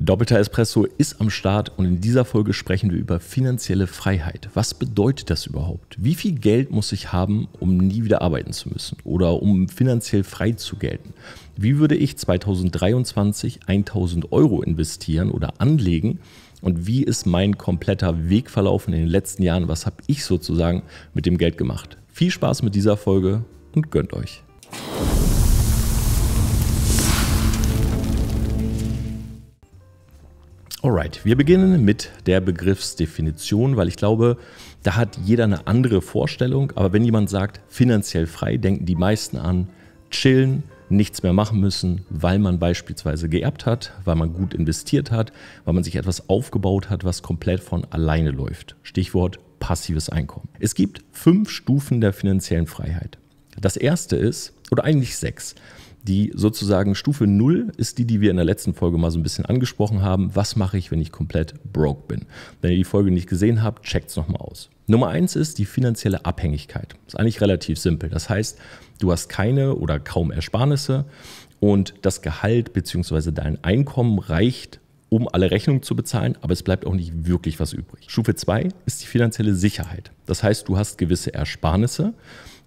Doppelter Espresso ist am Start und in dieser Folge sprechen wir über finanzielle Freiheit. Was bedeutet das überhaupt? Wie viel Geld muss ich haben, um nie wieder arbeiten zu müssen oder um finanziell frei zu gelten? Wie würde ich 2023 1000 Euro investieren oder anlegen? Und wie ist mein kompletter Weg verlaufen in den letzten Jahren? Was habe ich sozusagen mit dem Geld gemacht? Viel Spaß mit dieser Folge und gönnt euch. Alright, wir beginnen mit der Begriffsdefinition, weil ich glaube, da hat jeder eine andere Vorstellung. Aber wenn jemand sagt finanziell frei, denken die meisten an chillen, nichts mehr machen müssen, weil man beispielsweise geerbt hat, weil man gut investiert hat, weil man sich etwas aufgebaut hat, was komplett von alleine läuft. Stichwort passives Einkommen. Es gibt fünf Stufen der finanziellen Freiheit. Das erste ist, oder eigentlich sechs. Die sozusagen Stufe 0 ist die, die wir in der letzten Folge mal so ein bisschen angesprochen haben. Was mache ich, wenn ich komplett broke bin? Wenn ihr die Folge nicht gesehen habt, checkt es nochmal aus. Nummer 1 ist die finanzielle Abhängigkeit. Ist eigentlich relativ simpel. Das heißt, du hast keine oder kaum Ersparnisse und das Gehalt bzw. dein Einkommen reicht um alle Rechnungen zu bezahlen, aber es bleibt auch nicht wirklich was übrig. Stufe 2 ist die finanzielle Sicherheit. Das heißt, du hast gewisse Ersparnisse,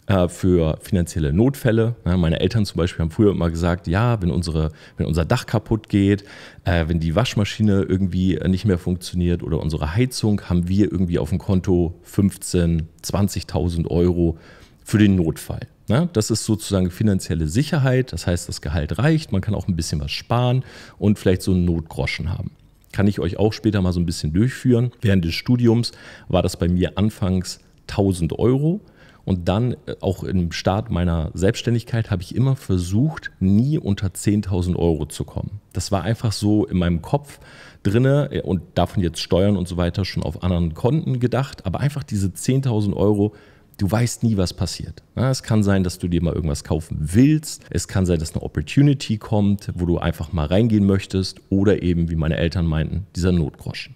äh, für finanzielle Notfälle. Meine Eltern zum Beispiel haben früher immer gesagt, ja, wenn, unsere, wenn unser Dach kaputt geht, äh, wenn die Waschmaschine irgendwie nicht mehr funktioniert oder unsere Heizung, haben wir irgendwie auf dem Konto 15, 20.000 Euro für den Notfall. Das ist sozusagen finanzielle Sicherheit, das heißt, das Gehalt reicht, man kann auch ein bisschen was sparen und vielleicht so einen Notgroschen haben kann ich euch auch später mal so ein bisschen durchführen. Während des Studiums war das bei mir anfangs 1000 Euro und dann äh, auch im Start meiner Selbstständigkeit habe ich immer versucht, nie unter 10.000 Euro zu kommen. Das war einfach so in meinem Kopf drinne äh, und davon jetzt Steuern und so weiter schon auf anderen Konten gedacht. Aber einfach diese 10.000 Euro Du weißt nie, was passiert. Es kann sein, dass du dir mal irgendwas kaufen willst. Es kann sein, dass eine Opportunity kommt, wo du einfach mal reingehen möchtest. Oder eben, wie meine Eltern meinten, dieser Notgroschen.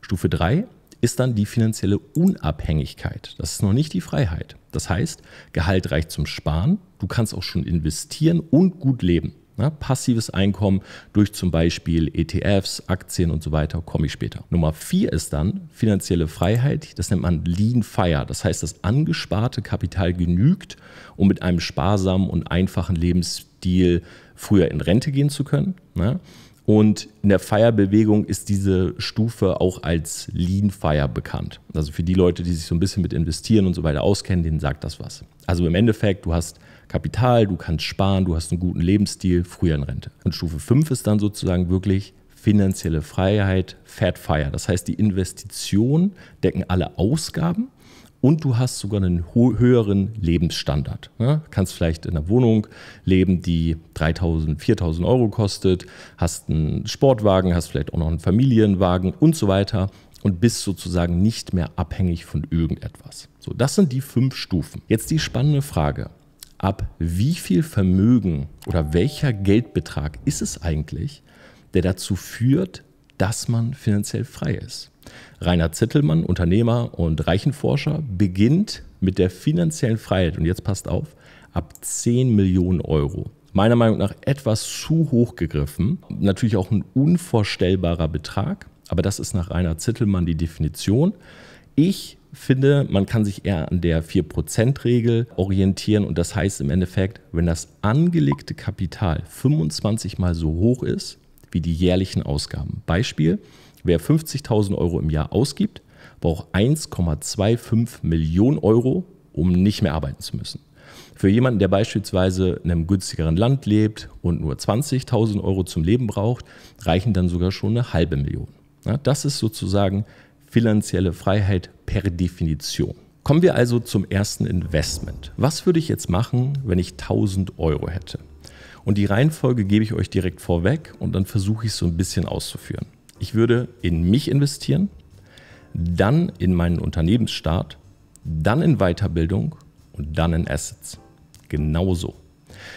Stufe 3 ist dann die finanzielle Unabhängigkeit. Das ist noch nicht die Freiheit. Das heißt, Gehalt reicht zum Sparen, du kannst auch schon investieren und gut leben. Na, passives Einkommen durch zum Beispiel ETFs, Aktien und so weiter, komme ich später. Nummer vier ist dann finanzielle Freiheit. Das nennt man Lean Fire. Das heißt, das angesparte Kapital genügt, um mit einem sparsamen und einfachen Lebensstil früher in Rente gehen zu können. Na? Und in der Fire-Bewegung ist diese Stufe auch als Lean Fire bekannt. Also für die Leute, die sich so ein bisschen mit Investieren und so weiter auskennen, denen sagt das was. Also im Endeffekt, du hast Kapital, du kannst sparen, du hast einen guten Lebensstil, früher in Rente. Und Stufe 5 ist dann sozusagen wirklich finanzielle Freiheit, Fat Fire. Das heißt, die Investitionen decken alle Ausgaben und du hast sogar einen höheren Lebensstandard. Ne? Kannst vielleicht in einer Wohnung leben, die 3000, 4000 Euro kostet, hast einen Sportwagen, hast vielleicht auch noch einen Familienwagen und so weiter und bist sozusagen nicht mehr abhängig von irgendetwas. So, das sind die fünf Stufen. Jetzt die spannende Frage. Ab wie viel Vermögen oder welcher Geldbetrag ist es eigentlich, der dazu führt, dass man finanziell frei ist? Rainer Zittelmann, Unternehmer und Reichenforscher, beginnt mit der finanziellen Freiheit, und jetzt passt auf, ab 10 Millionen Euro. Meiner Meinung nach etwas zu hoch gegriffen. Natürlich auch ein unvorstellbarer Betrag, aber das ist nach Rainer Zittelmann die Definition. Ich finde, man kann sich eher an der 4%-Regel orientieren und das heißt im Endeffekt, wenn das angelegte Kapital 25 mal so hoch ist wie die jährlichen Ausgaben. Beispiel, Wer 50.000 Euro im Jahr ausgibt, braucht 1,25 Millionen Euro, um nicht mehr arbeiten zu müssen. Für jemanden, der beispielsweise in einem günstigeren Land lebt und nur 20.000 Euro zum Leben braucht, reichen dann sogar schon eine halbe Million. Das ist sozusagen finanzielle Freiheit per Definition. Kommen wir also zum ersten Investment. Was würde ich jetzt machen, wenn ich 1000 Euro hätte? Und die Reihenfolge gebe ich euch direkt vorweg und dann versuche ich es so ein bisschen auszuführen. Ich würde in mich investieren, dann in meinen Unternehmensstart, dann in Weiterbildung und dann in Assets. Genauso.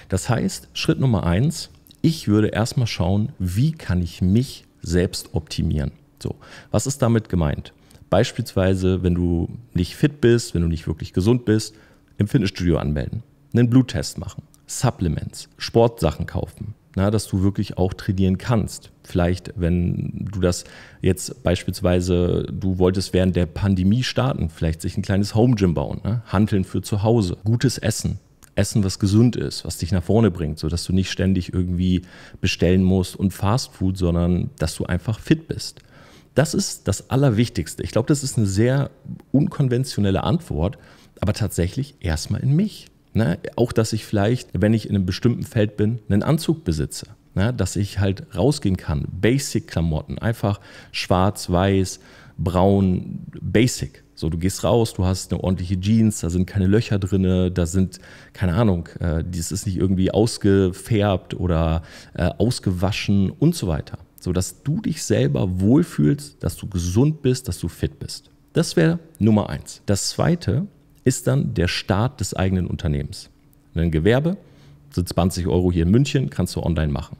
Das heißt, Schritt Nummer eins, ich würde erstmal schauen, wie kann ich mich selbst optimieren. So, was ist damit gemeint? Beispielsweise, wenn du nicht fit bist, wenn du nicht wirklich gesund bist, im Fitnessstudio anmelden, einen Bluttest machen, Supplements, Sportsachen kaufen, na, dass du wirklich auch trainieren kannst. Vielleicht, wenn du das jetzt beispielsweise, du wolltest während der Pandemie starten, vielleicht sich ein kleines Home Gym bauen, ne? Handeln für zu Hause, gutes Essen, Essen, was gesund ist, was dich nach vorne bringt, sodass du nicht ständig irgendwie bestellen musst und Fast Food, sondern dass du einfach fit bist. Das ist das Allerwichtigste. Ich glaube, das ist eine sehr unkonventionelle Antwort, aber tatsächlich erstmal in mich. Ne? Auch, dass ich vielleicht, wenn ich in einem bestimmten Feld bin, einen Anzug besitze. Ne? Dass ich halt rausgehen kann. Basic-Klamotten. Einfach schwarz, weiß, braun, basic. So, du gehst raus, du hast eine ordentliche Jeans, da sind keine Löcher drin, da sind, keine Ahnung, äh, das ist nicht irgendwie ausgefärbt oder äh, ausgewaschen und so weiter. So dass du dich selber wohlfühlst, dass du gesund bist, dass du fit bist. Das wäre Nummer eins. Das zweite ist dann der Start des eigenen Unternehmens. Ein Gewerbe sind 20 Euro hier in München, kannst du online machen.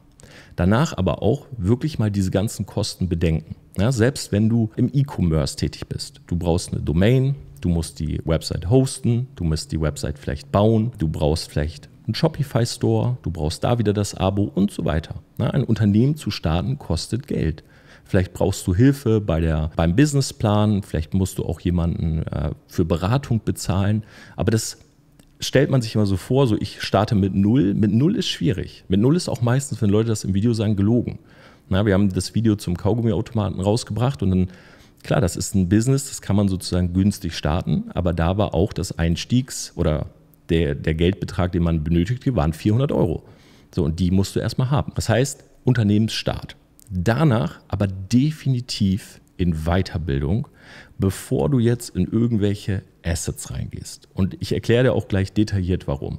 Danach aber auch wirklich mal diese ganzen Kosten bedenken. Ja, selbst wenn du im E-Commerce tätig bist, du brauchst eine Domain, du musst die Website hosten, du musst die Website vielleicht bauen, du brauchst vielleicht einen Shopify-Store, du brauchst da wieder das Abo und so weiter. Ja, ein Unternehmen zu starten kostet Geld. Vielleicht brauchst du Hilfe bei der, beim Businessplan, vielleicht musst du auch jemanden äh, für Beratung bezahlen. Aber das stellt man sich immer so vor, so ich starte mit null. Mit null ist schwierig. Mit null ist auch meistens, wenn Leute das im Video sagen, gelogen. Na, wir haben das Video zum Kaugummiautomaten rausgebracht und dann, klar, das ist ein Business, das kann man sozusagen günstig starten, aber da war auch das Einstiegs- oder der, der Geldbetrag, den man benötigte, waren 400 Euro. So, und die musst du erstmal haben. Das heißt, Unternehmensstart. Danach aber definitiv in Weiterbildung, bevor du jetzt in irgendwelche Assets reingehst. Und ich erkläre dir auch gleich detailliert, warum.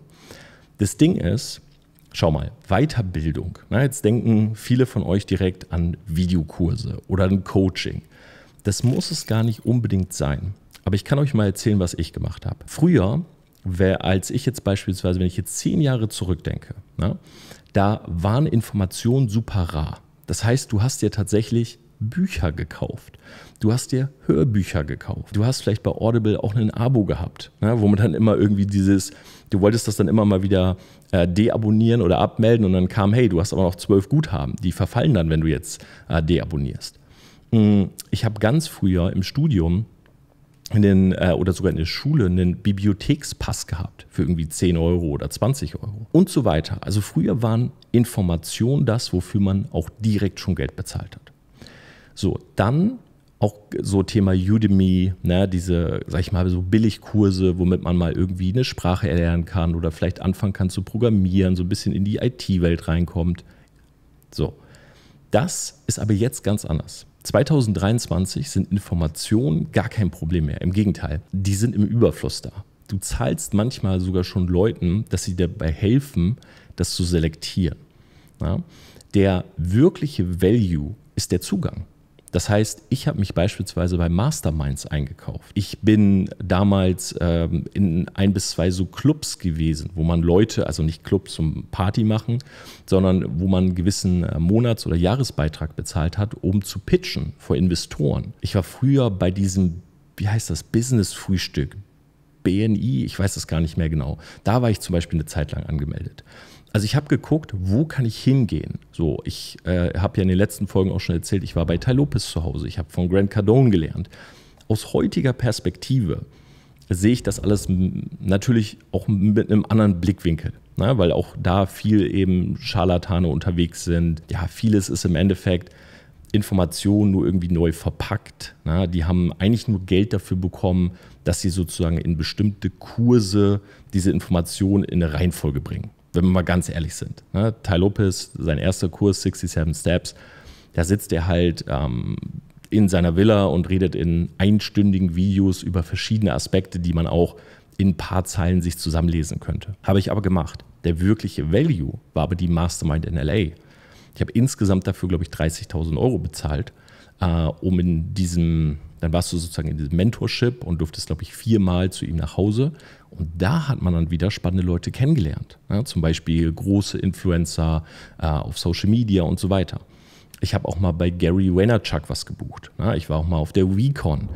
Das Ding ist, schau mal, Weiterbildung. Na, ne, jetzt denken viele von euch direkt an Videokurse oder ein Coaching. Das muss es gar nicht unbedingt sein. Aber ich kann euch mal erzählen, was ich gemacht habe. Früher, als ich jetzt beispielsweise, wenn ich jetzt zehn Jahre zurückdenke, na, ne, da waren Informationen super rar. Das heißt, du hast dir tatsächlich Bücher gekauft. Du hast dir Hörbücher gekauft. Du hast vielleicht bei Audible auch ein Abo gehabt, ne, wo man dann immer irgendwie dieses, du wolltest das dann immer mal wieder äh, deabonnieren oder abmelden und dann kam, hey, du hast aber noch zwölf Guthaben. Die verfallen dann, wenn du jetzt äh, deabonnierst. Hm, ich habe ganz früher im Studium einen, äh, oder sogar in der Schule einen Bibliothekspass gehabt für irgendwie 10 Euro oder 20 Euro und so weiter. Also früher waren Informationen das, wofür man auch direkt schon Geld bezahlt hat. So, dann auch so Thema Udemy, ne, diese, sag ich mal, so Billigkurse, womit man mal irgendwie eine Sprache erlernen kann oder vielleicht anfangen kann zu programmieren, so ein bisschen in die IT-Welt reinkommt. So. Das ist aber jetzt ganz anders. 2023 sind Informationen gar kein Problem mehr. Im Gegenteil, die sind im Überfluss da. Du zahlst manchmal sogar schon Leuten, dass sie dabei helfen, das zu selektieren. Ja? Der wirkliche Value ist der Zugang. Das heißt, ich habe mich beispielsweise bei Masterminds eingekauft. Ich bin damals ähm, in ein bis zwei so Clubs gewesen, wo man Leute, also nicht Clubs zum Party machen, sondern wo man einen gewissen äh, Monats- oder Jahresbeitrag bezahlt hat, um zu pitchen vor Investoren. Ich war früher bei diesem, wie heißt das, Business-Frühstück, BNI, ich weiß das gar nicht mehr genau. Da war ich zum Beispiel eine Zeit lang angemeldet also ich habe geguckt, wo kann ich hingehen? So, ich äh, habe ja in den letzten Folgen auch schon erzählt, ich war bei Tai Lopez zu Hause, ich habe von Grant Cardone gelernt. Aus heutiger Perspektive sehe ich das alles natürlich auch mit einem anderen Blickwinkel, ne? weil auch da viel eben Scharlatane unterwegs sind. Ja, vieles ist im Endeffekt Informationen nur irgendwie neu verpackt. Ne? Die haben eigentlich nur Geld dafür bekommen, dass sie sozusagen in bestimmte Kurse diese Informationen in eine Reihenfolge bringen wenn wir mal ganz ehrlich sind. Ne? Ty Lopez, sein erster Kurs, 67 Steps, da sitzt er halt ähm, in seiner Villa und redet in einstündigen Videos über verschiedene Aspekte, die man auch in ein paar Zeilen sich zusammenlesen könnte. Habe ich aber gemacht. Der wirkliche Value war aber die Mastermind in LA. Ich habe insgesamt dafür, glaube ich, 30.000 Euro bezahlt, äh, um in diesem, dann warst du sozusagen in diesem Mentorship und durftest, glaube ich, viermal zu ihm nach Hause und da hat man dann wieder spannende Leute kennengelernt. Ja, zum Beispiel große Influencer äh, auf Social Media und so weiter. Ich habe auch mal bei Gary Vaynerchuk was gebucht. Ja, ich war auch mal auf der WeCon.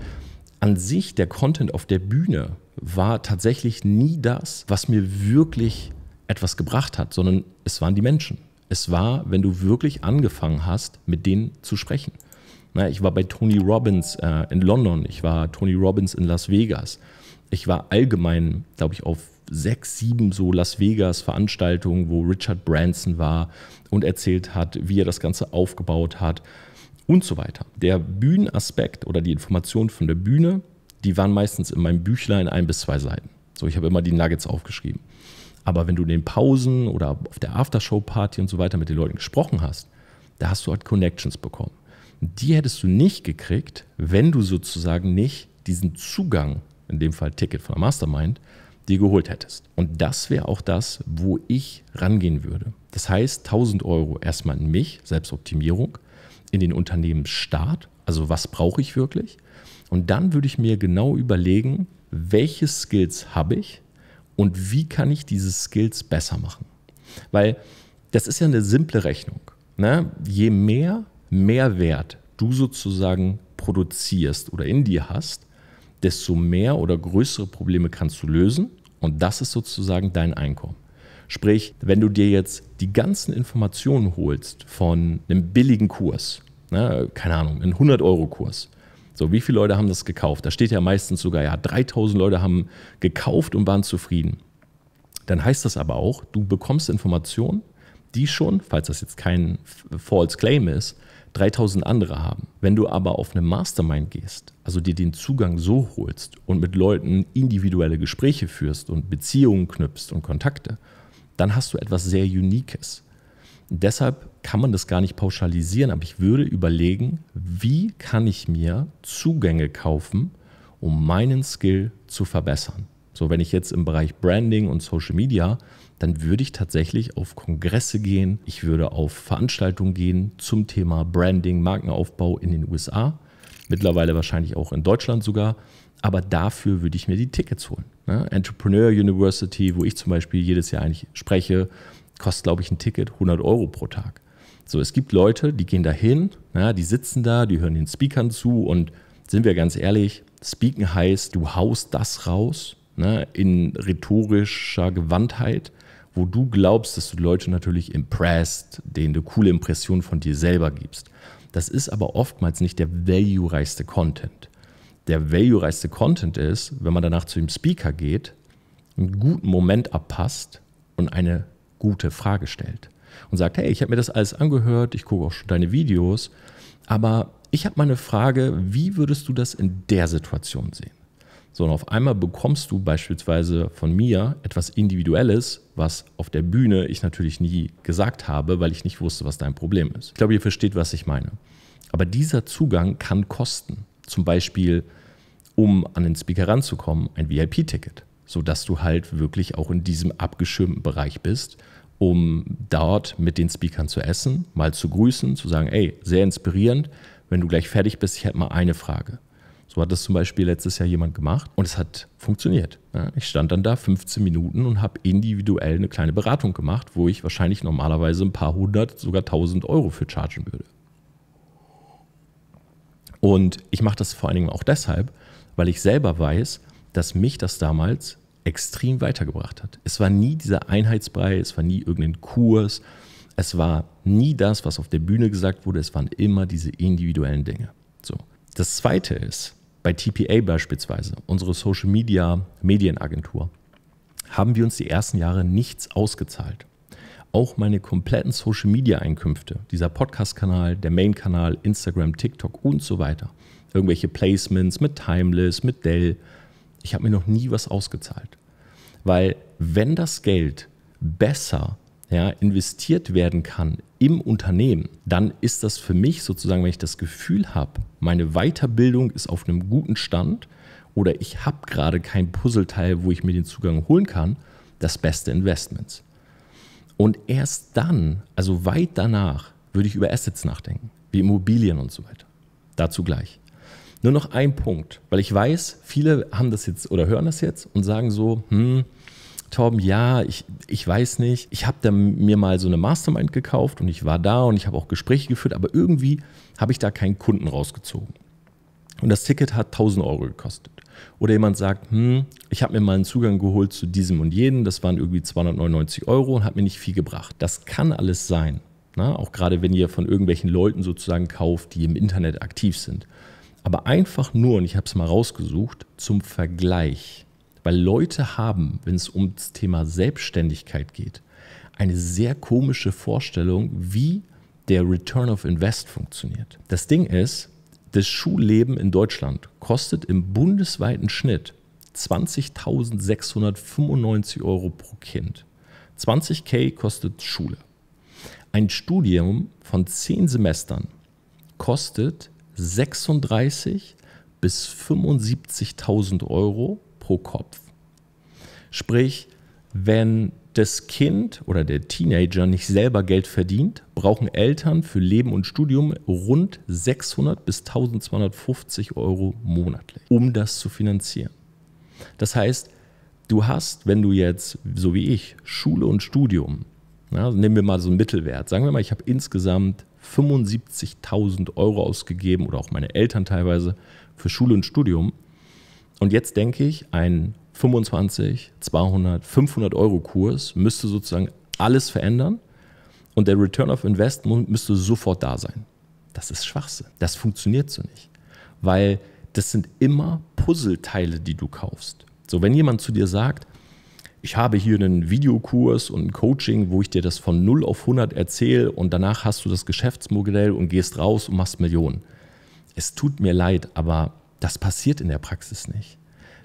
An sich, der Content auf der Bühne war tatsächlich nie das, was mir wirklich etwas gebracht hat, sondern es waren die Menschen. Es war, wenn du wirklich angefangen hast, mit denen zu sprechen. ich war bei Tony Robbins äh, in London, ich war Tony Robbins in Las Vegas ich war allgemein, glaube ich, auf sechs, sieben so Las Vegas Veranstaltungen, wo Richard Branson war und erzählt hat, wie er das Ganze aufgebaut hat und so weiter. Der Bühnenaspekt oder die Informationen von der Bühne, die waren meistens in meinem Büchlein ein bis zwei Seiten. So, ich habe immer die Nuggets aufgeschrieben. Aber wenn du in den Pausen oder auf der Aftershow-Party und so weiter mit den Leuten gesprochen hast, da hast du halt Connections bekommen. Die hättest du nicht gekriegt, wenn du sozusagen nicht diesen Zugang in dem Fall Ticket von der Mastermind, dir geholt hättest. Und das wäre auch das, wo ich rangehen würde. Das heißt, 1000 Euro erstmal in mich, Selbstoptimierung, in den Unternehmensstart, also was brauche ich wirklich? Und dann würde ich mir genau überlegen, welche Skills habe ich und wie kann ich diese Skills besser machen? Weil das ist ja eine simple Rechnung. Ne? Je mehr Mehrwert du sozusagen produzierst oder in dir hast, desto mehr oder größere Probleme kannst du lösen. Und das ist sozusagen dein Einkommen. Sprich, wenn du dir jetzt die ganzen Informationen holst von einem billigen Kurs, ne, keine Ahnung, einen 100-Euro-Kurs, so wie viele Leute haben das gekauft? Da steht ja meistens sogar, ja, 3000 Leute haben gekauft und waren zufrieden. Dann heißt das aber auch, du bekommst Informationen, die schon, falls das jetzt kein False Claim ist, 3000 andere haben. Wenn du aber auf eine Mastermind gehst, also dir den Zugang so holst und mit Leuten individuelle Gespräche führst und Beziehungen knüpfst und Kontakte, dann hast du etwas sehr Unikes. Deshalb kann man das gar nicht pauschalisieren, aber ich würde überlegen, wie kann ich mir Zugänge kaufen, um meinen Skill zu verbessern. So, wenn ich jetzt im Bereich Branding und Social Media dann würde ich tatsächlich auf Kongresse gehen, ich würde auf Veranstaltungen gehen zum Thema Branding, Markenaufbau in den USA, mittlerweile wahrscheinlich auch in Deutschland sogar. Aber dafür würde ich mir die Tickets holen. Ne? Entrepreneur University, wo ich zum Beispiel jedes Jahr eigentlich spreche, kostet, glaube ich, ein Ticket 100 Euro pro Tag. So, es gibt Leute, die gehen dahin, ja, ne? die sitzen da, die hören den Speakern zu und sind wir ganz ehrlich, Speaken heißt, du haust das raus ne? in rhetorischer Gewandtheit, wo du glaubst, dass du Leute natürlich impressed, denen du coole Impressionen von dir selber gibst. Das ist aber oftmals nicht der value-reichste Content. Der value-reichste Content ist, wenn man danach zu dem Speaker geht, einen guten Moment abpasst und eine gute Frage stellt. Und sagt, hey, ich habe mir das alles angehört, ich gucke auch schon deine Videos, aber ich habe mal eine Frage, wie würdest du das in der Situation sehen? sondern auf einmal bekommst du beispielsweise von mir etwas Individuelles, was auf der Bühne ich natürlich nie gesagt habe, weil ich nicht wusste, was dein Problem ist. Ich glaube, ihr versteht, was ich meine. Aber dieser Zugang kann kosten. Zum Beispiel, um an den Speaker ranzukommen, ein VIP-Ticket, sodass du halt wirklich auch in diesem abgeschirmten Bereich bist, um dort mit den Speakern zu essen, mal zu grüßen, zu sagen, ey, sehr inspirierend, wenn du gleich fertig bist, ich hätte mal eine Frage. So hat das zum Beispiel letztes Jahr jemand gemacht und es hat funktioniert. Ich stand dann da 15 Minuten und habe individuell eine kleine Beratung gemacht, wo ich wahrscheinlich normalerweise ein paar hundert, sogar tausend Euro für chargen würde. Und ich mache das vor allen Dingen auch deshalb, weil ich selber weiß, dass mich das damals extrem weitergebracht hat. Es war nie dieser Einheitsbrei, es war nie irgendein Kurs, es war nie das, was auf der Bühne gesagt wurde, es waren immer diese individuellen Dinge. So. Das zweite ist, bei TPA beispielsweise, unsere Social Media Medienagentur, haben wir uns die ersten Jahre nichts ausgezahlt. Auch meine kompletten Social Media Einkünfte, dieser Podcast-Kanal, der Main-Kanal, Instagram, TikTok und so weiter, irgendwelche Placements mit Timeless, mit Dell, ich habe mir noch nie was ausgezahlt. Weil wenn das Geld besser ja, investiert werden kann im Unternehmen, dann ist das für mich sozusagen, wenn ich das Gefühl habe, meine Weiterbildung ist auf einem guten Stand oder ich habe gerade kein Puzzleteil, wo ich mir den Zugang holen kann, das beste Investment. Und erst dann, also weit danach, würde ich über Assets nachdenken, wie Immobilien und so weiter. Dazu gleich. Nur noch ein Punkt, weil ich weiß, viele haben das jetzt oder hören das jetzt und sagen so, hm, Torben, ja, ich, ich weiß nicht. Ich habe mir mal so eine Mastermind gekauft und ich war da und ich habe auch Gespräche geführt, aber irgendwie habe ich da keinen Kunden rausgezogen. Und das Ticket hat 1000 Euro gekostet. Oder jemand sagt, hm, ich habe mir mal einen Zugang geholt zu diesem und jenem, das waren irgendwie 299 Euro und hat mir nicht viel gebracht. Das kann alles sein. Na, ne? auch gerade wenn ihr von irgendwelchen Leuten sozusagen kauft, die im Internet aktiv sind. Aber einfach nur, und ich habe es mal rausgesucht, zum Vergleich weil Leute haben, wenn es ums Thema Selbstständigkeit geht, eine sehr komische Vorstellung, wie der Return of Invest funktioniert. Das Ding ist, das Schulleben in Deutschland kostet im bundesweiten Schnitt 20.695 Euro pro Kind. 20k kostet Schule. Ein Studium von 10 Semestern kostet 36 bis 75.000 Euro pro Kopf. Sprich, wenn das Kind oder der Teenager nicht selber Geld verdient, brauchen Eltern für Leben und Studium rund 600 bis 1250 Euro monatlich, um das zu finanzieren. Das heißt, du hast, wenn du jetzt, so wie ich, Schule und Studium, na, nehmen wir mal so einen Mittelwert, sagen wir mal, ich habe insgesamt 75.000 Euro ausgegeben oder auch meine Eltern teilweise für Schule und Studium, und jetzt denke ich, ein 25, 200, 500 Euro Kurs müsste sozusagen alles verändern und der Return of Invest müsste sofort da sein. Das ist Schwachsinn. Das funktioniert so nicht. Weil das sind immer Puzzleteile, die du kaufst. So, wenn jemand zu dir sagt, ich habe hier einen Videokurs und ein Coaching, wo ich dir das von 0 auf 100 erzähle und danach hast du das Geschäftsmodell und gehst raus und machst Millionen. Es tut mir leid, aber das passiert in der Praxis nicht.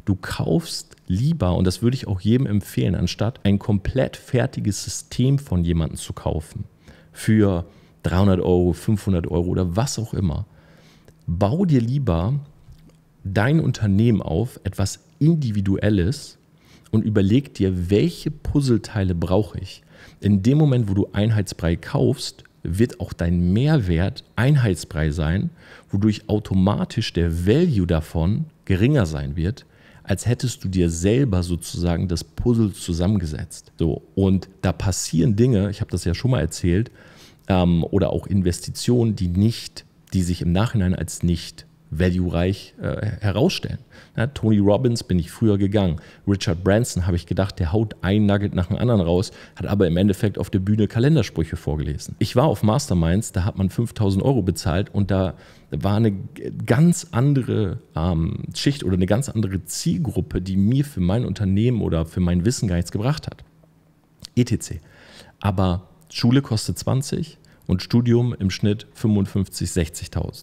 Du kaufst lieber, und das würde ich auch jedem empfehlen, anstatt ein komplett fertiges System von jemandem zu kaufen, für 300 Euro, 500 Euro oder was auch immer, bau dir lieber dein Unternehmen auf, etwas Individuelles und überleg dir, welche Puzzleteile brauche ich. In dem Moment, wo du Einheitsbrei kaufst, wird auch dein Mehrwert einheitsbrei sein, wodurch automatisch der Value davon geringer sein wird, als hättest du dir selber sozusagen das Puzzle zusammengesetzt. So, und da passieren Dinge, ich habe das ja schon mal erzählt, ähm, oder auch Investitionen, die nicht, die sich im Nachhinein als nicht valuereich äh, herausstellen. Ja, Tony Robbins bin ich früher gegangen. Richard Branson habe ich gedacht, der haut ein Nugget nach dem anderen raus, hat aber im Endeffekt auf der Bühne Kalendersprüche vorgelesen. Ich war auf Masterminds, da hat man 5000 Euro bezahlt und da war eine ganz andere ähm, Schicht oder eine ganz andere Zielgruppe, die mir für mein Unternehmen oder für mein Wissen gar nichts gebracht hat. ETC. Aber Schule kostet 20 und Studium im Schnitt 55.000, 60.000.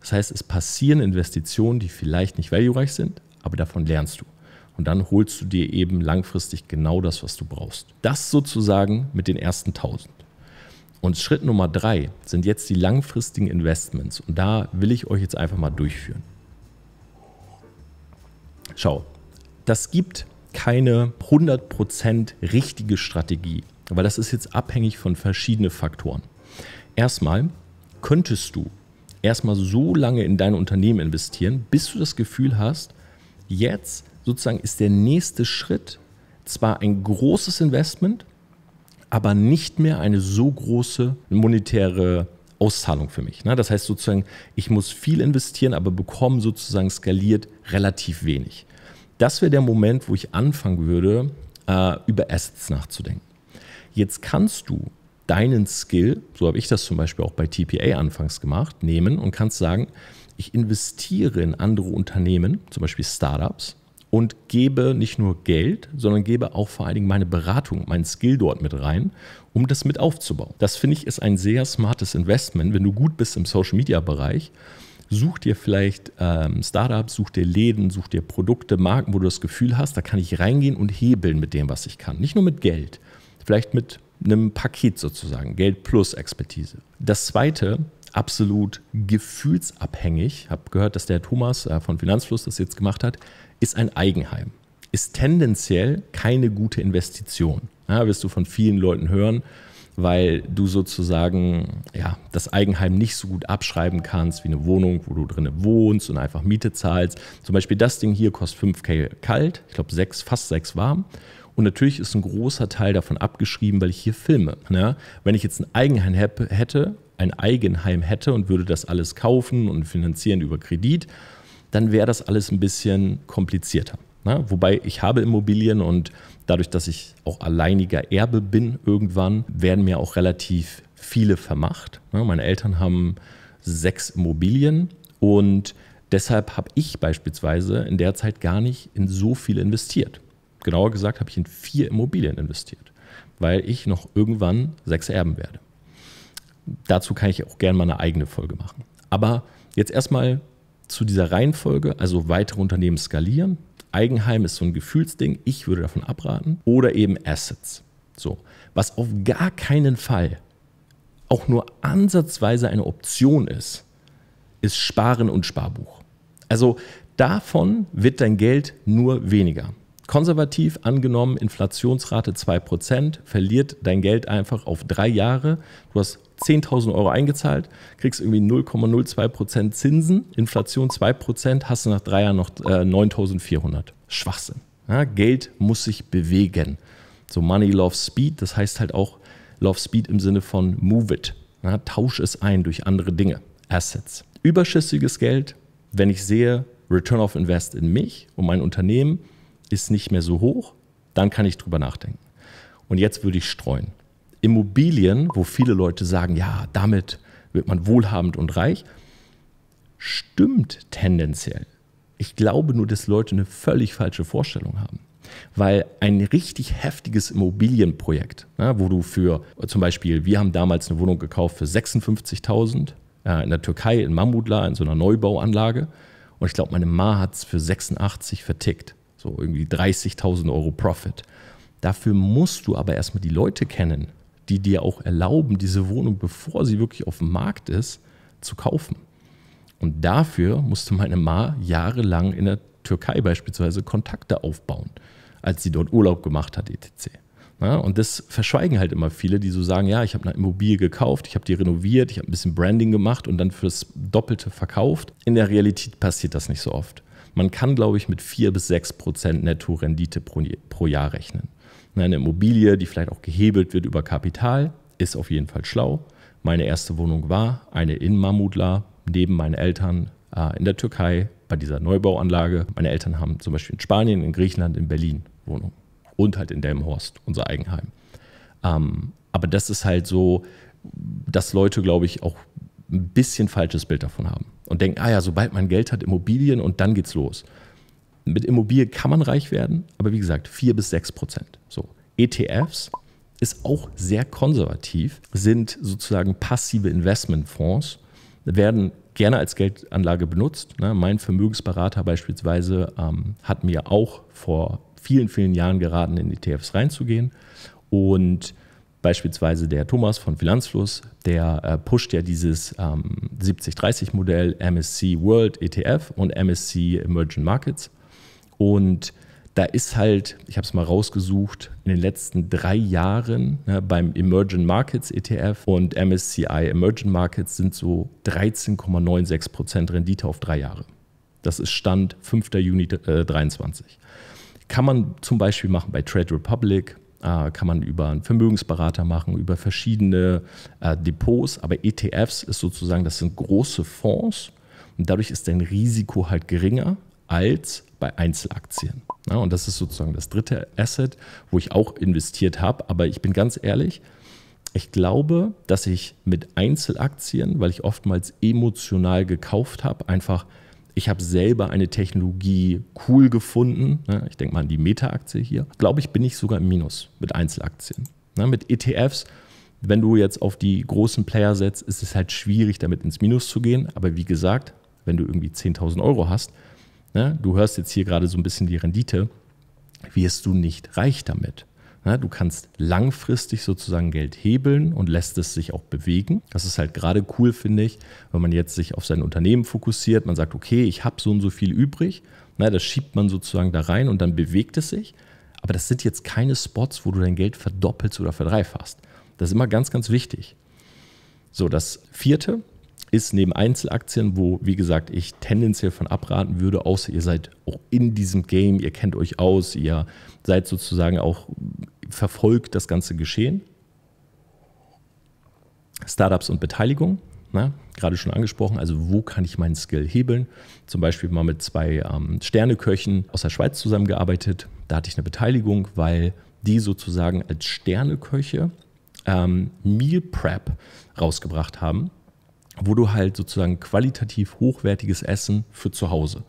Das heißt, es passieren Investitionen, die vielleicht nicht valuereich sind, aber davon lernst du. Und dann holst du dir eben langfristig genau das, was du brauchst. Das sozusagen mit den ersten 1000. Und Schritt Nummer drei sind jetzt die langfristigen Investments. Und da will ich euch jetzt einfach mal durchführen. Schau, das gibt keine 100% richtige Strategie, weil das ist jetzt abhängig von verschiedenen Faktoren. Erstmal könntest du erstmal so lange in dein Unternehmen investieren, bis du das Gefühl hast, jetzt sozusagen ist der nächste Schritt zwar ein großes Investment, aber nicht mehr eine so große monetäre Auszahlung für mich. Ne? Das heißt sozusagen, ich muss viel investieren, aber bekomme sozusagen skaliert relativ wenig. Das wäre der Moment, wo ich anfangen würde, äh, über Assets nachzudenken. Jetzt kannst du deinen Skill, so habe ich das zum Beispiel auch bei TPA anfangs gemacht, nehmen und kannst sagen, ich investiere in andere Unternehmen, zum Beispiel Startups, und gebe nicht nur Geld, sondern gebe auch vor allen Dingen meine Beratung, meinen Skill dort mit rein, um das mit aufzubauen. Das finde ich ist ein sehr smartes Investment, wenn du gut bist im Social-Media-Bereich such dir vielleicht ähm, Startups, such dir Läden, such dir Produkte, Marken, wo du das Gefühl hast, da kann ich reingehen und hebeln mit dem, was ich kann. Nicht nur mit Geld, vielleicht mit einem Paket sozusagen, Geld plus Expertise. Das zweite, absolut gefühlsabhängig, habe gehört, dass der Thomas äh, von Finanzfluss das jetzt gemacht hat, ist ein Eigenheim. Ist tendenziell keine gute Investition. Ja, wirst du von vielen Leuten hören, weil du sozusagen ja, das Eigenheim nicht so gut abschreiben kannst wie eine Wohnung, wo du drin wohnst und einfach Miete zahlst. Zum Beispiel das Ding hier kostet 5k kalt, ich glaube 6, fast 6 warm und natürlich ist ein großer Teil davon abgeschrieben, weil ich hier filme. Ne? Wenn ich jetzt ein Eigenheim hätte, ein Eigenheim hätte und würde das alles kaufen und finanzieren über Kredit, dann wäre das alles ein bisschen komplizierter. Ne? Wobei ich habe Immobilien und dadurch, dass ich auch alleiniger Erbe bin irgendwann, werden mir auch relativ viele vermacht. Ne? Meine Eltern haben sechs Immobilien und deshalb habe ich beispielsweise in der Zeit gar nicht in so viel investiert genauer gesagt habe ich in vier Immobilien investiert, weil ich noch irgendwann sechs erben werde. Dazu kann ich auch gerne mal eine eigene Folge machen. Aber jetzt erstmal zu dieser Reihenfolge, also weitere Unternehmen skalieren. Eigenheim ist so ein Gefühlsding, ich würde davon abraten. Oder eben Assets. So, was auf gar keinen Fall auch nur ansatzweise eine Option ist, ist Sparen und Sparbuch. Also davon wird dein Geld nur weniger. Konservativ angenommen, Inflationsrate 2%, verliert dein Geld einfach auf drei Jahre. Du hast 10.000 Euro eingezahlt, kriegst irgendwie 0,02% Zinsen, Inflation 2%, hast du nach drei Jahren noch äh, 9.400. Schwachsinn. Ja, Geld muss sich bewegen. So Money Love Speed, das heißt halt auch Love Speed im Sinne von Move It. Ja, tausch es ein durch andere Dinge, Assets. Überschüssiges Geld, wenn ich sehe, Return of Invest in mich und mein Unternehmen, ist nicht mehr so hoch, dann kann ich drüber nachdenken. Und jetzt würde ich streuen. Immobilien, wo viele Leute sagen, ja, damit wird man wohlhabend und reich, stimmt tendenziell. Ich glaube nur, dass Leute eine völlig falsche Vorstellung haben. Weil ein richtig heftiges Immobilienprojekt, ne, wo du für zum Beispiel, wir haben damals eine Wohnung gekauft für 56.000 in der Türkei, in Mamutla, in so einer Neubauanlage. Und ich glaube, meine Ma hat es für 86 vertickt. So irgendwie 30.000 Euro Profit. Dafür musst du aber erstmal die Leute kennen, die dir auch erlauben, diese Wohnung, bevor sie wirklich auf dem Markt ist, zu kaufen. Und dafür musste meine Ma jahrelang in der Türkei beispielsweise Kontakte aufbauen, als sie dort Urlaub gemacht hat, etc. Ja, und das verschweigen halt immer viele, die so sagen, ja, ich habe eine Immobilie gekauft, ich habe die renoviert, ich habe ein bisschen Branding gemacht und dann fürs Doppelte verkauft. In der Realität passiert das nicht so oft. Man kann, glaube ich, mit 4 bis 6 Prozent Netto-Rendite pro, pro Jahr rechnen. Eine Immobilie, die vielleicht auch gehebelt wird über Kapital, ist auf jeden Fall schlau. Meine erste Wohnung war eine in Mamutla, neben meinen Eltern äh, in der Türkei, bei dieser Neubauanlage. Meine Eltern haben zum Beispiel in Spanien, in Griechenland, in Berlin Wohnungen und halt in Delmhorst, unser Eigenheim. Ähm, aber das ist halt so, dass Leute, glaube ich, auch ein bisschen falsches Bild davon haben und denken, ah ja, sobald man Geld hat, Immobilien und dann geht's los. Mit Immobilien kann man reich werden, aber wie gesagt, 4 bis 6 Prozent. So. ETFs ist auch sehr konservativ, sind sozusagen passive Investmentfonds, werden gerne als Geldanlage benutzt. Ne, mein Vermögensberater beispielsweise ähm, hat mir auch vor vielen, vielen Jahren geraten, in ETFs reinzugehen. Und Beispielsweise der Thomas von Finanzfluss, der äh, pusht ja dieses ähm, 70-30-Modell MSC World ETF und MSC Emerging Markets. Und da ist halt, ich habe es mal rausgesucht, in den letzten drei Jahren ne, beim Emerging Markets ETF und MSCI Emerging Markets sind so 13,96% Rendite auf drei Jahre. Das ist Stand 5. Juni äh, Kann man zum Beispiel machen bei Trade Republic, äh, kann man über einen Vermögensberater machen, über verschiedene äh, Depots, aber ETFs ist sozusagen, das sind große Fonds und dadurch ist dein Risiko halt geringer als bei Einzelaktien. und das ist sozusagen das dritte Asset, wo ich auch investiert habe, aber ich bin ganz ehrlich, ich glaube, dass ich mit Einzelaktien, weil ich oftmals emotional gekauft habe, einfach ich habe selber eine Technologie cool gefunden. Ne? Ich denke mal an die Meta-Aktie hier. Glaube ich, bin ich sogar im Minus mit Einzelaktien. Ne? Mit ETFs, wenn du jetzt auf die großen Player setzt, ist es halt schwierig, damit ins Minus zu gehen. Aber wie gesagt, wenn du irgendwie 10.000 Euro hast, ne? du hörst jetzt hier gerade so ein bisschen die Rendite, wirst du nicht reich damit. Ne, du kannst langfristig sozusagen Geld hebeln und lässt es sich auch bewegen. Das ist halt gerade cool, finde ich, wenn man jetzt sich auf sein Unternehmen fokussiert. Man sagt, okay, ich habe so und so viel übrig. Ne, das schiebt man sozusagen da rein und dann bewegt es sich. Aber das sind jetzt keine Spots, wo du dein Geld verdoppelst oder verdreifachst. Das ist immer ganz, ganz wichtig. So, das vierte ist neben Einzelaktien, wo, wie gesagt, ich tendenziell von abraten würde, außer ihr seid auch in diesem Game, ihr kennt euch aus, ihr seid sozusagen auch verfolgt das ganze Geschehen. Startups und Beteiligung, ne? gerade schon angesprochen, also wo kann ich meinen Skill hebeln? Zum Beispiel mal mit zwei ähm, Sterneköchen aus der Schweiz zusammengearbeitet. Da hatte ich eine Beteiligung, weil die sozusagen als Sterneköche ähm, Meal Prep rausgebracht haben, wo du halt sozusagen qualitativ hochwertiges Essen für zu Hause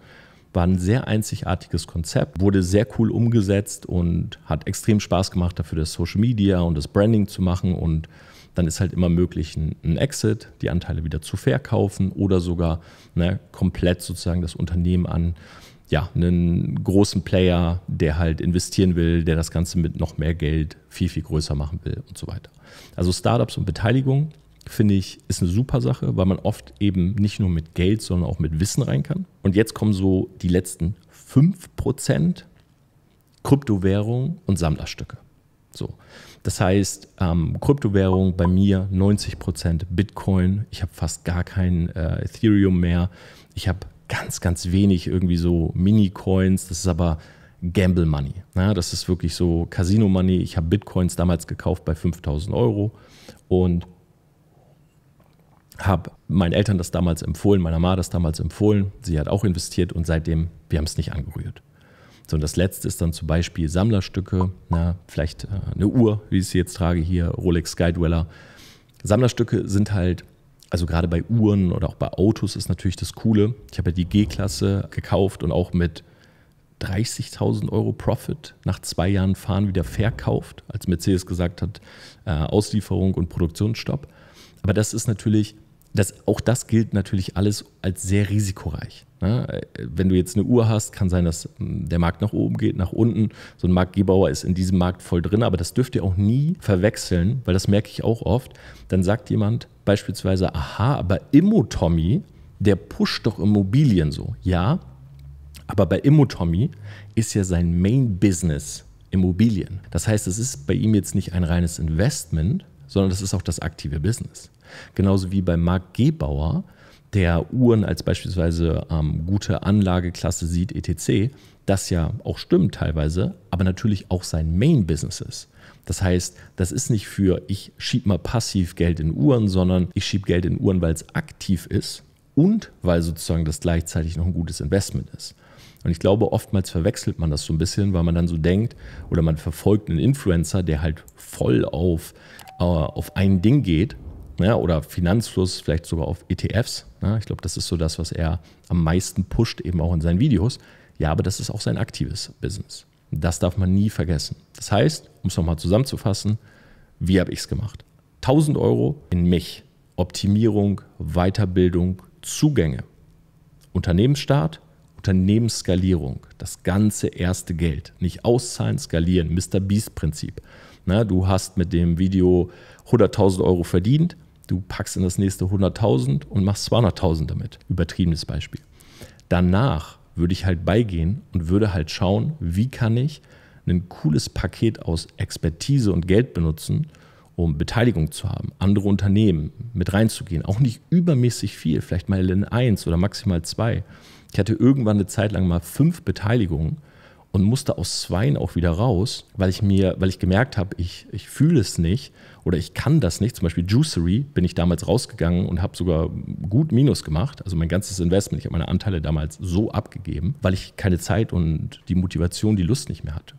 war ein sehr einzigartiges Konzept, wurde sehr cool umgesetzt und hat extrem Spaß gemacht, dafür das Social Media und das Branding zu machen. Und dann ist halt immer möglich, ein Exit, die Anteile wieder zu verkaufen oder sogar ne, komplett sozusagen das Unternehmen an ja, einen großen Player, der halt investieren will, der das Ganze mit noch mehr Geld viel, viel größer machen will und so weiter. Also Startups und Beteiligung finde ich, ist eine super Sache, weil man oft eben nicht nur mit Geld, sondern auch mit Wissen rein kann. Und jetzt kommen so die letzten 5% Kryptowährung und Sammlerstücke. So. Das heißt, ähm, Kryptowährung bei mir 90% Bitcoin. Ich habe fast gar kein äh, Ethereum mehr. Ich habe ganz, ganz wenig irgendwie so Mini-Coins. Das ist aber Gamble Money. Ja, das ist wirklich so Casino Money. Ich habe Bitcoins damals gekauft bei 5000 Euro und habe meinen Eltern das damals empfohlen, meiner Mama das damals empfohlen. Sie hat auch investiert und seitdem, wir haben es nicht angerührt. So, und das letzte ist dann zum Beispiel Sammlerstücke, na, vielleicht äh, eine Uhr, wie ich sie jetzt trage hier, Rolex Skydweller. Sammlerstücke sind halt, also gerade bei Uhren oder auch bei Autos ist natürlich das Coole. Ich habe ja die G-Klasse gekauft und auch mit 30.000 Euro Profit nach zwei Jahren Fahren wieder verkauft, als Mercedes gesagt hat, äh, Auslieferung und Produktionsstopp. Aber das ist natürlich das, auch das gilt natürlich alles als sehr risikoreich. Ne? Wenn du jetzt eine Uhr hast, kann sein, dass hm, der Markt nach oben geht, nach unten. So ein Marktgebauer ist in diesem Markt voll drin, aber das dürft ihr auch nie verwechseln, weil das merke ich auch oft. Dann sagt jemand beispielsweise, aha, aber Immo-Tommy, der pusht doch Immobilien so. Ja, aber bei Immo-Tommy ist ja sein Main-Business Immobilien. Das heißt, es ist bei ihm jetzt nicht ein reines Investment, sondern das ist auch das aktive Business. Genauso wie bei Marc Gebauer, der Uhren als beispielsweise ähm, gute Anlageklasse sieht, etc., das ja auch stimmt teilweise, aber natürlich auch sein Main-Business ist. Das heißt, das ist nicht für, ich schiebe mal passiv Geld in Uhren, sondern ich schiebe Geld in Uhren, weil es aktiv ist und weil sozusagen das gleichzeitig noch ein gutes Investment ist. Und ich glaube, oftmals verwechselt man das so ein bisschen, weil man dann so denkt oder man verfolgt einen Influencer, der halt voll auf, äh, auf ein Ding geht ja, ne, oder Finanzfluss, vielleicht sogar auf ETFs. Ja, ne. ich glaube, das ist so das, was er am meisten pusht, eben auch in seinen Videos. Ja, aber das ist auch sein aktives Business. Das darf man nie vergessen. Das heißt, um es nochmal zusammenzufassen, wie habe ich es gemacht? 1000 Euro in mich, Optimierung, Weiterbildung, Zugänge, Unternehmensstart, Unternehmensskalierung, das ganze erste Geld, nicht auszahlen, skalieren, Mr. Beast-Prinzip. Du hast mit dem Video 100.000 Euro verdient, du packst in das nächste 100.000 und machst 200.000 damit. Übertriebenes Beispiel. Danach würde ich halt beigehen und würde halt schauen, wie kann ich ein cooles Paket aus Expertise und Geld benutzen, um Beteiligung zu haben, andere Unternehmen mit reinzugehen. Auch nicht übermäßig viel, vielleicht mal in eins oder maximal zwei. Ich hatte irgendwann eine Zeit lang mal fünf Beteiligungen und musste aus zweien auch wieder raus, weil ich mir, weil ich gemerkt habe, ich, ich fühle es nicht oder ich kann das nicht. Zum Beispiel Juicery bin ich damals rausgegangen und habe sogar gut Minus gemacht. Also mein ganzes Investment, ich habe meine Anteile damals so abgegeben, weil ich keine Zeit und die Motivation, die Lust nicht mehr hatte.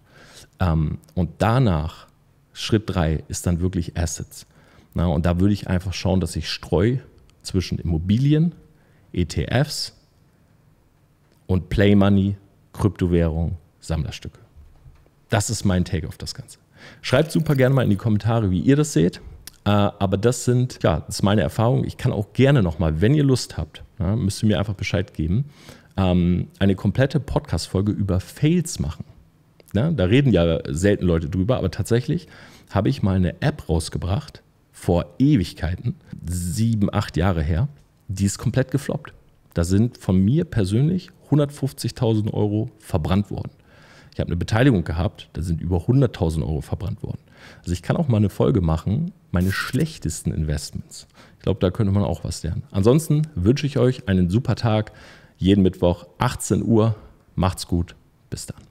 Ähm, und danach, Schritt drei, ist dann wirklich Assets. und da würde ich einfach schauen, dass ich streue zwischen Immobilien, ETFs, und Play Money, Kryptowährung, Sammlerstücke. Das ist mein Take auf das Ganze. Schreibt super gerne mal in die Kommentare, wie ihr das seht. Äh, aber das sind, ja, das ist meine Erfahrung. Ich kann auch gerne nochmal, wenn ihr Lust habt, müsst ihr mir einfach Bescheid geben, ähm, eine komplette Podcast-Folge über Fails machen. Da reden ja selten Leute drüber, aber tatsächlich habe ich mal eine App rausgebracht, vor Ewigkeiten, sieben, acht Jahre her, die ist komplett gefloppt. Da sind von mir persönlich 150.000 Euro verbrannt worden. Ich habe eine Beteiligung gehabt, da sind über 100.000 Euro verbrannt worden. Also ich kann auch mal eine Folge machen, meine schlechtesten Investments. Ich glaube, da könnte man auch was lernen. Ansonsten wünsche ich euch einen super Tag, jeden Mittwoch 18 Uhr. Macht's gut, bis dann.